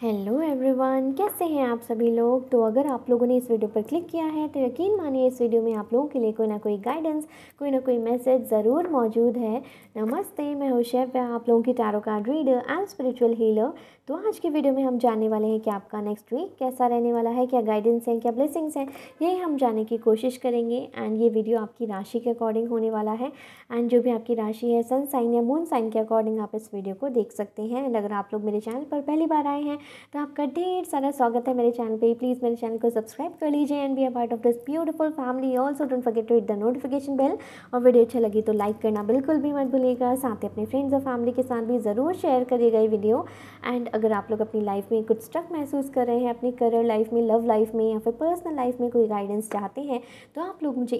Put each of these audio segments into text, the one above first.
hello everyone कैसे हैं आप सभी लोग तो अगर आप लोगों ने इस वीडियो पर क्लिक किया है तो यकीन मानिए इस वीडियो में आप लोगों के लिए कोई ना कोई गाइडेंस कोई ना कोई मैसेज ज़रूर मौजूद है नमस्ते मैं हूँ शेफ आप लोगों की tarot card reader and spiritual healer तो आज के वीडियो में हम जानने वाले हैं कि आपका नेक्स्ट वीक कैसा रहने वाला है क्या गाइडेंस हैं क्या ब्लेसिंग्स हैं ये हम जानने की कोशिश करेंगे एंड ये वीडियो आपकी राशि के अकॉर्डिंग होने वाला है एंड जो भी आपकी राशि है सन साइन या मून साइन के अकॉर्डिंग आप इस वीडियो को देख सकते हैं एंड अगर आप लोग मेरे चैनल पर पहली बार आए हैं तो आपका ढेर सारा स्वागत है मेरे चैनल पर प्लीज़ मेरे चैनल को सब्सक्राइब कर लीजिए and be a part of this beautiful family also don't forget to hit the notification bell और वीडियो अच्छा लगी तो लाइक करना बिल्कुल भी मत भूलिएगा साथ ही अपने फ्रेंड्स और फैमिली के साथ भी ज़रूर शेयर करिएगा ये वीडियो एंड अगर आप लोग अपनी लाइफ में कुछ स्ट्रक महसूस कर रहे हैं अपनी करियर लाइफ में लव लाइफ में या फिर पर्सनल लाइफ में कोई गाइडेंस चाहते हैं तो आप लोग मुझे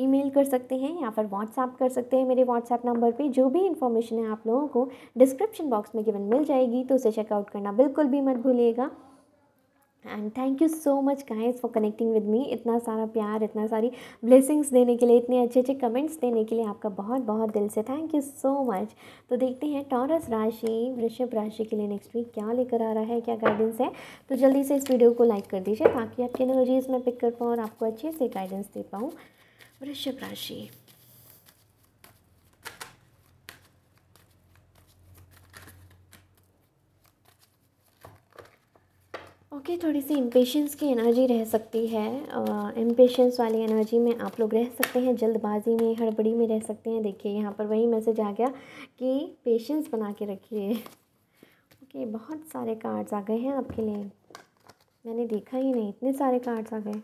ईमेल कर सकते हैं या फिर व्हाट्सएप कर सकते हैं मेरे व्हाट्सएप नंबर पे जो भी इन्फॉर्मेशन है आप लोगों को डिस्क्रिप्शन बॉक्स में गिवन मिल जाएगी तो उसे चेकआउट करना बिल्कुल भी मत भूलिएगा and thank you so much guys for connecting with me इतना सारा प्यार इतना सारी ब्लेसिंग्स देने के लिए इतने अच्छे अच्छे कमेंट्स देने के लिए आपका बहुत बहुत दिल से थैंक यू सो मच तो देखते हैं टॉरस राशि वृषभ राशि के लिए नेक्स्ट वीक क्या लेकर आ रहा है क्या गाइडेंस है तो जल्दी से इस वीडियो को लाइक कर दीजिए ताकि आपकी एनर्जीज मैं पिक कर पाऊँ और आपको अच्छे से गाइडेंस दे पाऊँ वृषभ राशि ओके okay, थोड़ी सी इम्पेशेंस की एनर्जी रह सकती है इम्पेशेंस वाली एनर्जी में आप लोग रह सकते हैं जल्दबाजी में हड़बड़ी में रह सकते हैं देखिए यहाँ पर वही मैसेज आ गया कि पेशेंस बना के रखिए ओके okay, बहुत सारे कार्ड्स आ गए हैं आपके लिए मैंने देखा ही नहीं इतने सारे कार्ड्स आ गए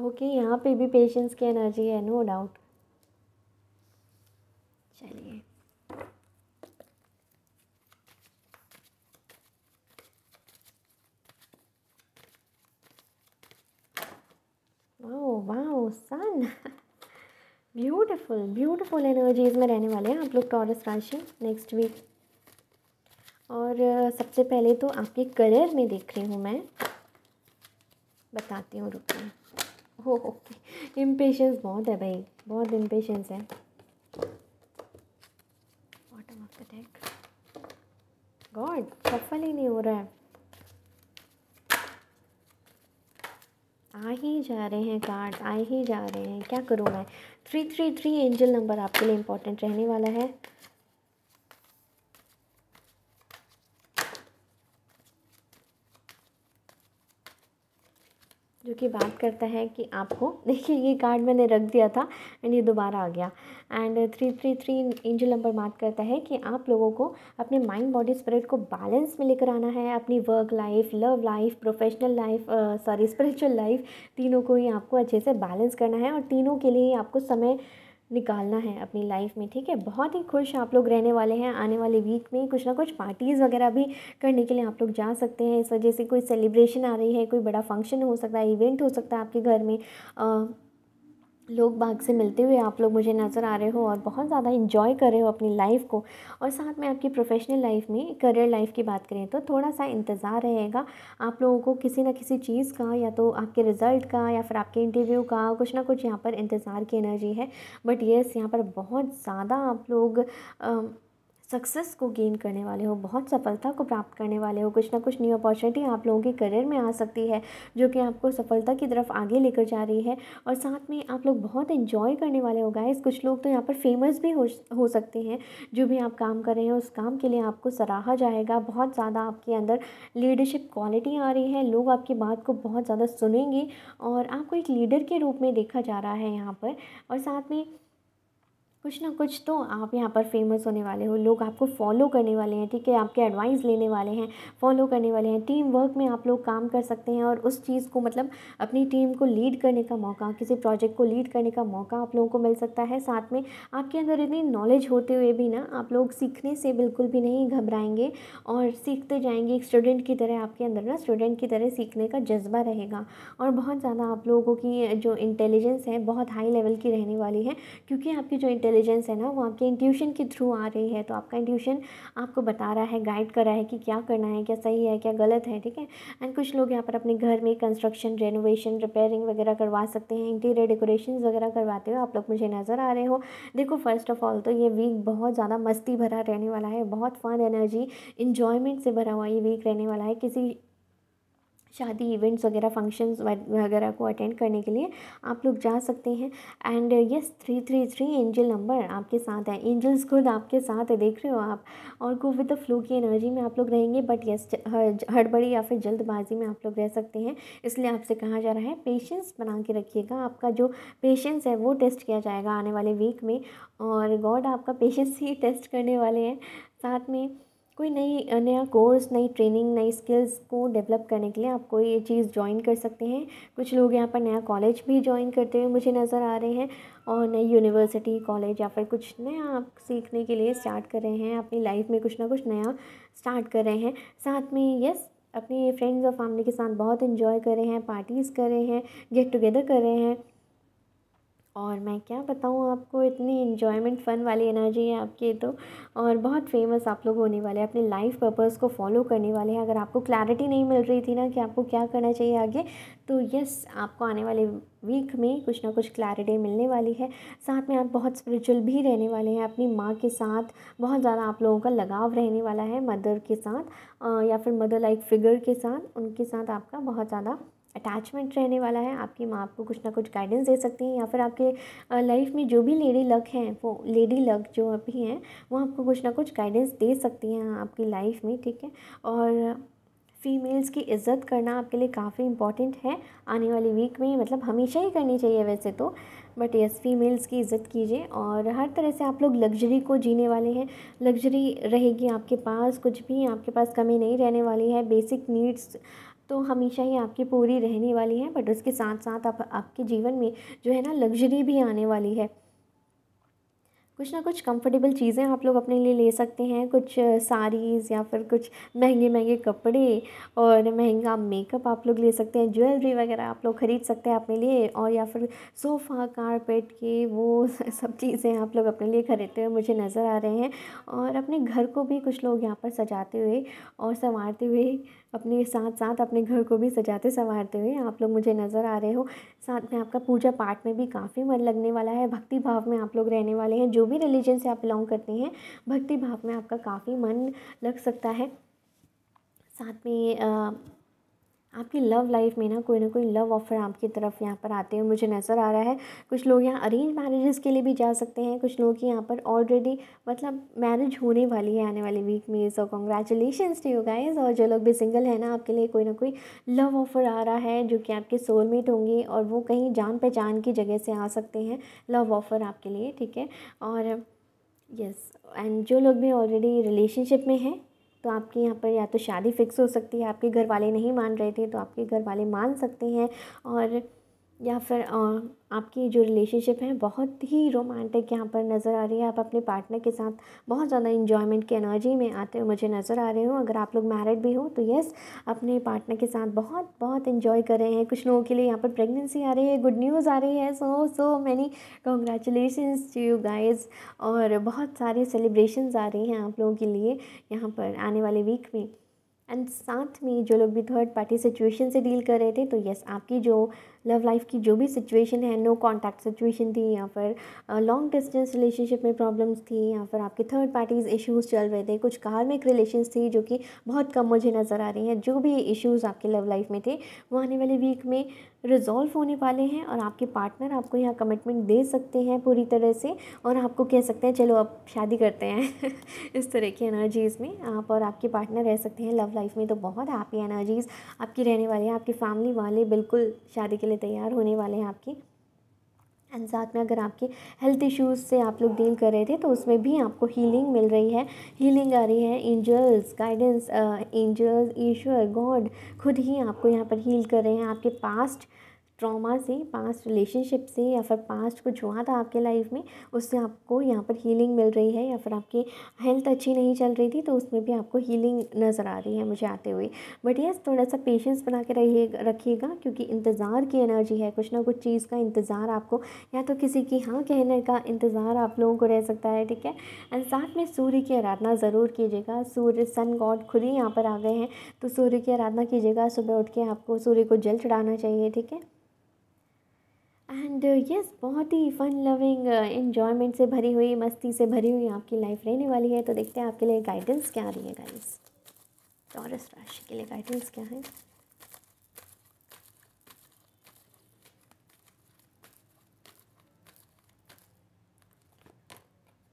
ओके okay, यहाँ पे भी पेशेंस की एनर्जी है नो डाउट चलिए ब्यूटीफुल ब्यूटीफुल एनर्जीज़ में रहने वाले हैं आप लोग टॉरस राशि नेक्स्ट वीक और uh, सबसे पहले तो आपके करियर में देख रही हूँ मैं बताती हूँ रुकिए हो ओके इम्पेशेंस बहुत है भाई बहुत इम्पेशेंस है बॉटम ऑफ द गॉड सफल ही नहीं हो रहा है आ ही जा रहे हैं कार्ड आ ही जा रहे हैं क्या करूँ मैं three three three angel number आपके लिए इंपॉर्टेंट रहने वाला है जो कि बात करता है कि आपको देखिए ये कार्ड मैंने रख दिया था एंड ये दोबारा आ गया and three three three angel number बात करता है कि आप लोगों को अपने माइंड बॉडी स्पिरिट को बैलेंस में लेकर आना है अपनी work life love life professional life sorry spiritual life तीनों को ही आपको अच्छे से बैलेंस करना है और तीनों के लिए आपको समय निकालना है अपनी लाइफ में ठीक है बहुत ही खुश आप लोग रहने वाले हैं आने वाले वीक में कुछ ना कुछ पार्टीज़ वगैरह भी करने के लिए आप लोग जा सकते हैं इस वजह से कोई सेलिब्रेशन आ रही है कोई बड़ा फंक्शन हो सकता है इवेंट हो सकता है आपके घर में आ, लोग बाग से मिलते हुए आप लोग मुझे नज़र आ रहे हो और बहुत ज़्यादा इन्जॉय कर रहे हो अपनी लाइफ को और साथ में आपकी प्रोफेशनल लाइफ में करियर लाइफ की बात करें तो थोड़ा सा इंतज़ार रहेगा आप लोगों को किसी ना किसी चीज़ का या तो आपके रिज़ल्ट का या फिर आपके इंटरव्यू का कुछ ना कुछ यहाँ पर इंतज़ार की एनर्जी है बट येस यहाँ पर बहुत ज़्यादा आप लोग सक्सेस को गेन करने वाले हो बहुत सफलता को प्राप्त करने वाले हो कुछ ना कुछ न्यू अपॉर्चुनिटी आप लोगों के करियर में आ सकती है जो कि आपको सफलता की तरफ आगे लेकर जा रही है और साथ में आप लोग बहुत इन्जॉय करने वाले हो गाइस कुछ लोग तो यहाँ पर फेमस भी हो हो सकते हैं जो भी आप काम कर रहे हैं उस काम के लिए आपको सराहा जाएगा बहुत ज़्यादा आपके अंदर लीडरशिप क्वालिटी आ रही है लोग आपकी बात को बहुत ज़्यादा सुनेंगे और आपको एक लीडर के रूप में देखा जा रहा है यहाँ पर और साथ में कुछ ना कुछ तो आप यहाँ पर फेमस होने वाले हो लोग आपको फॉलो करने वाले हैं ठीक है आपके एडवाइस लेने वाले हैं फॉलो करने वाले हैं टीम वर्क में आप लोग काम कर सकते हैं और उस चीज़ को मतलब अपनी टीम को लीड करने का मौका किसी प्रोजेक्ट को लीड करने का मौका आप लोगों को मिल सकता है साथ में आपके अंदर इतनी नॉलेज होते हुए भी ना आप लोग सीखने से बिल्कुल भी नहीं घबराएंगे और सीखते जाएंगे एक स्टूडेंट की तरह आपके अंदर ना स्टूडेंट की तरह सीखने का जज्बा रहेगा और बहुत ज़्यादा आप लोगों की जो इंटेलिजेंस है बहुत हाई लेवल की रहने वाली है क्योंकि आपकी जो इंटेलिजेंस इंटेलिजेंस है ना वो आपके इंट्यूशन के थ्रू आ रही है तो आपका इंट्यूशन आपको बता रहा है गाइड कर रहा है कि क्या करना है क्या सही है क्या गलत है ठीक है एंड कुछ लोग यहाँ पर अपने घर में कंस्ट्रक्शन रेनोवेशन रिपेयरिंग वगैरह करवा सकते हैं इंटीरियर डेकोरेशन वगैरह करवाते हुए आप लोग मुझे नज़र आ रहे हो देखो फर्स्ट ऑफ ऑल तो ये वीक बहुत ज़्यादा मस्ती भरा रहने वाला है बहुत फन एनर्जी इन्जॉयमेंट से भरा हुआ ये वीक रहने वाला है किसी शादी इवेंट्स वगैरह फंक्शंस वगैरह को अटेंड करने के लिए आप लोग जा सकते हैं and yes three three three angel number आपके साथ है एंजल्स खुद आपके साथ है देख रहे हो आप और गो विद द फ्लू की एनर्जी में आप लोग रहेंगे बट यस हड़बड़ी या फिर जल्दबाजी में आप लोग रह सकते हैं इसलिए आपसे कहा जा रहा है पेशेंस बना के रखिएगा आपका जो पेशेंस है वो टेस्ट किया जाएगा आने वाले वीक में और गॉड आपका पेशेंस ही टेस्ट करने वाले हैं साथ में कोई नई नया कोर्स नई ट्रेनिंग नई स्किल्स को डेवलप करने के लिए आप कोई ये चीज़ ज्वाइन कर सकते हैं कुछ लोग यहाँ पर नया कॉलेज भी ज्वाइन करते हुए मुझे नज़र आ रहे हैं और नई यूनिवर्सिटी कॉलेज या फिर कुछ नया आप सीखने के लिए स्टार्ट कर रहे हैं अपनी लाइफ में कुछ ना कुछ नया स्टार्ट कर रहे हैं साथ में यस अपने फ्रेंड्स और फैमिली के साथ बहुत इन्जॉय कर रहे हैं पार्टीज़ कर रहे हैं गेट टुगेदर कर रहे हैं और मैं क्या बताऊँ आपको इतनी इन्जॉयमेंट फ़न वाली एनर्जी है आपकी तो और बहुत फेमस आप लोग होने वाले हैं अपने लाइफ पर्पज़ को फॉलो करने वाले हैं अगर आपको क्लैरिटी नहीं मिल रही थी ना कि आपको क्या करना चाहिए आगे तो यस आपको आने वाले वीक में कुछ ना कुछ क्लैरिटी मिलने वाली है साथ में आप बहुत स्पिरिचुअल भी रहने वाले हैं अपनी माँ के साथ बहुत ज़्यादा आप लोगों का लगाव रहने वाला है मदर के साथ या फिर मदर लाइक फिगर के साथ उनके साथ आपका बहुत ज़्यादा अटैचमेंट रहने वाला है आपकी माँ आपको कुछ ना कुछ गाइडेंस दे सकती हैं या फिर आपके लाइफ में जो भी लेडी लक हैं वो लेडी लक जो अभी हैं वो आपको कुछ ना कुछ गाइडेंस दे सकती हैं आपकी लाइफ में ठीक है और फीमेल्स की इज़्ज़त करना आपके लिए काफ़ी इंपॉर्टेंट है आने वाली वीक में मतलब हमेशा ही करनी चाहिए वैसे तो बट यस फीमेल्स की इज़्ज़त कीजिए और हर तरह से आप लोग लग्जरी को जीने वाले हैं लग्जरी रहेगी आपके पास कुछ भी आपके पास कमी नहीं रहने वाली है बेसिक नीड्स तो हमेशा ही आपकी पूरी रहने वाली है बट उसके साथ साथ आप आपके जीवन में जो है ना लग्जरी भी आने वाली है कुछ ना कुछ कंफर्टेबल चीज़ें आप लोग अपने लिए ले सकते हैं कुछ साड़ीज़ या फिर कुछ महंगे महंगे कपड़े और महंगा मेकअप आप लोग ले सकते हैं ज्वेलरी वगैरह आप लोग ख़रीद सकते हैं अपने लिए और या फिर सोफ़ा कारपेट के वो सब चीज़ें आप लोग अपने लिए ख़रीदते हुए मुझे नज़र आ रहे हैं और अपने घर को भी कुछ लोग यहाँ पर सजाते हुए और संवारते हुए अपने साथ साथ अपने घर को भी सजाते संवारते हुए आप लोग मुझे नज़र आ रहे हो साथ में आपका पूजा पाठ में भी काफ़ी मन लगने वाला है भक्ति भाव में आप लोग रहने वाले हैं जो भी रिलीजन से आप बिलोंग करते हैं भक्ति भाव में आपका काफ़ी मन लग सकता है साथ में आपकी लव लाइफ में ना कोई ना कोई लव ऑफ़र आपकी तरफ यहाँ पर आते हुए मुझे नज़र आ रहा है कुछ लोग यहाँ अरेंज मैरिजेस के लिए भी जा सकते हैं कुछ लोग यहाँ पर ऑलरेडी मतलब मैरिज होने वाली है आने वाले वीक में so congratulation to you guys और जो लोग भी सिंगल हैं ना आपके लिए कोई ना कोई लव ऑफ़र आ रहा है जो कि आपके सोलमेट होंगे और वो कहीं जान पहचान की जगह से आ सकते हैं लव ऑफ़र आपके लिए ठीक है और यस yes, एंड जो लोग भी ऑलरेडी रिलेशनशिप में हैं तो आपके यहाँ पर या तो शादी फ़िक्स हो सकती है आपके घर वाले नहीं मान रहे थे तो आपके घर वाले मान सकते हैं और या फिर आपकी जो रिलेशनशिप है बहुत ही रोमांटिक यहाँ पर नज़र आ रही है आप अपने पार्टनर के साथ बहुत ज़्यादा इन्जॉयमेंट की एनर्जी में आते हुए मुझे नज़र आ रहे हो अगर आप लोग मैरिड भी हो तो यस अपने पार्टनर के साथ बहुत बहुत इन्जॉय कर रहे हैं कुछ लोगों के लिए यहाँ पर प्रेगनेंसी आ रही है गुड न्यूज़ आ रही है so so many congratulation to you guys और बहुत सारे सेलिब्रेशन आ रही हैं आप लोगों के लिए यहाँ पर आने वाले वीक में एंड साथ में जो लोग भी थर्ड पार्टी सिचुएशन से डील कर रहे थे तो यस आपकी जो लव लाइफ की जो भी सिचुएशन है नो कांटेक्ट सिचुएशन थी या फिर लॉन्ग डिस्टेंस रिलेशनशिप में प्रॉब्लम्स थी या फिर आपके थर्ड पार्टीज़ इश्यूज़ चल रहे थे कुछ कार्मिक रिलेशंस थी जो कि बहुत कम मुझे नज़र आ रही हैं जो भी इश्यूज़ आपके लव लाइफ में थे वो आने वाले वीक में रिजॉल्व होने वाले हैं और आपके पार्टनर आपको यहाँ कमिटमेंट दे सकते हैं पूरी तरह से और आपको कह सकते हैं चलो अब शादी करते हैं इस तरह की एनर्जीज़ में आप और आपके पार्टनर रह सकते हैं लव लाइफ में तो बहुत हैप्पी एनर्जीज़ आपकी रहने वाली है आपकी फैमिली वाले बिल्कुल शादी के लिए तैयार होने वाले हैं आपकी एंड साथ में अगर आपके हेल्थ इश्यूज़ से आप लोग डील कर रहे थे तो उसमें भी आपको हीलिंग मिल रही है हीलिंग आ रही है एंजल्स गाइडेंस एंजल्स ईश्वर गॉड खुद ही आपको यहाँ पर हील कर रहे हैं आपके पास्ट ट्रॉमा से पास्ट रिलेशनशिप से या फिर पास्ट कुछ हुआ था आपके लाइफ में उससे आपको यहाँ पर हीलिंग मिल रही है या फिर आपकी हेल्थ अच्छी नहीं चल रही थी तो उसमें भी आपको हीलिंग नज़र आ रही है मुझे आते हुए बट यस थोड़ा सा पेशेंस बना के रहिए रखिएगा क्योंकि इंतज़ार की एनर्जी है कुछ ना कुछ चीज़ का इंतज़ार आपको या तो किसी की हाँ कहने का इंतज़ार आप लोगों को रह सकता है ठीक है एंड साथ में सूर्य की आराधना ज़रूर कीजिएगा सूर्य सन गॉड खुद ही यहाँ पर आ गए हैं तो सूर्य की आराधना कीजिएगा सुबह उठ के आपको सूर्य को जल चढ़ाना चाहिए ठीक है एंड यस uh, बहुत ही फन लविंग इन्जॉयमेंट से भरी हुई मस्ती से भरी हुई आपकी लाइफ रहने वाली है तो देखते हैं आपके लिए गाइडेंस क्या आ रही है गाइस टॉरस राशि के लिए गाइडेंस क्या है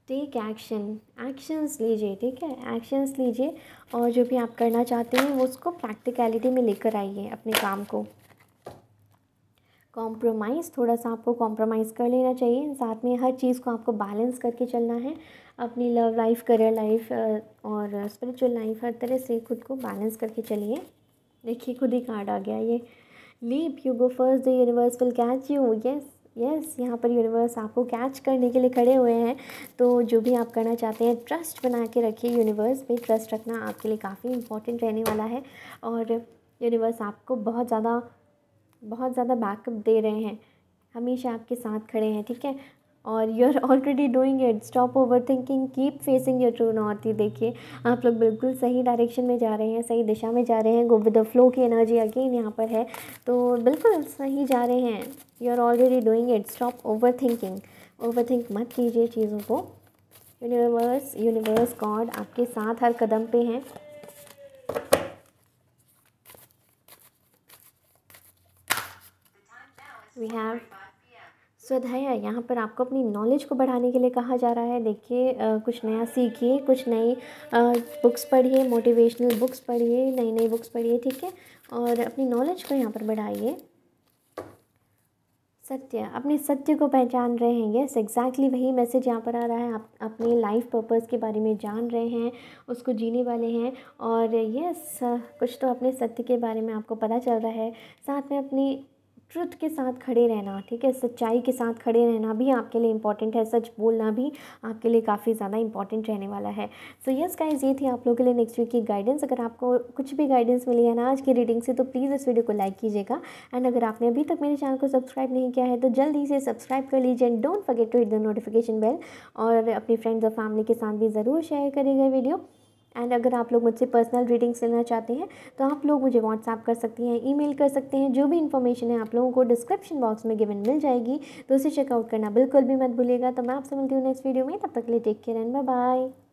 टेक एक्शन एक्शंस लीजिए ठीक है एक्शंस लीजिए और जो भी आप करना चाहते हैं वो उसको प्रैक्टिकलिटी में लेकर आइए अपने काम को कॉम्प्रोमाइज़ थोड़ा सा आपको कॉम्प्रोमाइज़ कर लेना चाहिए साथ में हर चीज़ को आपको बैलेंस करके चलना है अपनी लव लाइफ करियर लाइफ और स्पिरिचुअल लाइफ हर तरह से खुद को बैलेंस करके चलिए देखिए खुद ही कार्ड आ गया ये leap you go first the universe will catch you yes yes यहाँ पर यूनिवर्स आपको कैच करने के लिए खड़े हुए हैं तो जो भी आप करना चाहते हैं ट्रस्ट बना के रखिए यूनिवर्स पे ट्रस्ट रखना आपके लिए काफ़ी इंपॉर्टेंट रहने वाला है और यूनिवर्स आपको बहुत ज़्यादा बहुत ज़्यादा बैकअप दे रहे हैं हमेशा आपके साथ खड़े हैं ठीक है और you are already doing it stop over thinking keep facing your true north देखिए आप लोग बिल्कुल सही डायरेक्शन में जा रहे हैं सही दिशा में जा रहे हैं गो विद द फ्लो की एनर्जी अगेन यहाँ पर है तो बिल्कुल सही जा रहे हैं you are already doing it stop over thinking over think मत कीजिए चीज़ों को यूनिवर्स यूनिवर्स गॉड आपके साथ हर कदम पे हैं वी हैव स्वाध्याय यहाँ पर आपको अपनी नॉलेज को बढ़ाने के लिए कहा जा रहा है देखिए कुछ नया सीखिए कुछ नई बुक्स पढ़िए मोटिवेशनल बुक्स पढ़िए नई नई बुक्स पढ़िए ठीक है और अपनी नॉलेज को यहाँ पर बढ़ाइए सत्य अपने सत्य को पहचान रहे हैं यस एग्जैक्टली वही मैसेज यहाँ पर आ रहा है आप अपने लाइफ पर्पस के बारे में जान रहे हैं उसको जीने वाले हैं और यस कुछ तो अपने सत्य के बारे में आपको पता चल रहा है साथ में अपनी ट्रुथ के साथ खड़े रहना ठीक है सच्चाई के साथ खड़े रहना भी आपके लिए इंपॉर्टेंट है सच बोलना भी आपके लिए काफ़ी ज़्यादा इंपॉर्टेंट रहने वाला है सो यस गाइज ये थी आप लोगों के लिए नेक्स्ट वीक की गाइडेंस अगर आपको कुछ भी गाइडेंस मिली है ना आज की रीडिंग से तो प्लीज़ इस वीडियो को लाइक कीजिएगा एंड अगर आपने अभी तक मेरे चैनल को सब्सक्राइब नहीं किया है तो जल्दी से सब्सक्राइब कर लीजिए and don't forget to hit the notification bell और अपनी फ्रेंड्स और फैमिली के साथ भी ज़रूर शेयर करिएगा वीडियो एंड अगर आप लोग मुझसे पर्सनल रीडिंग्स लेना चाहते हैं तो आप लोग मुझे व्हाट्सअप कर सकती हैं ईमेल कर सकते हैं जो भी इन्फॉर्मेशन है आप लोगों को डिस्क्रिप्शन बॉक्स में गिवन मिल जाएगी तो उसे चेकआउट करना बिल्कुल भी मत भूलिएगा तो मैं आपसे मिलती हूँ नेक्स्ट वीडियो में तब तक के लिए टेक केयर एंड बाय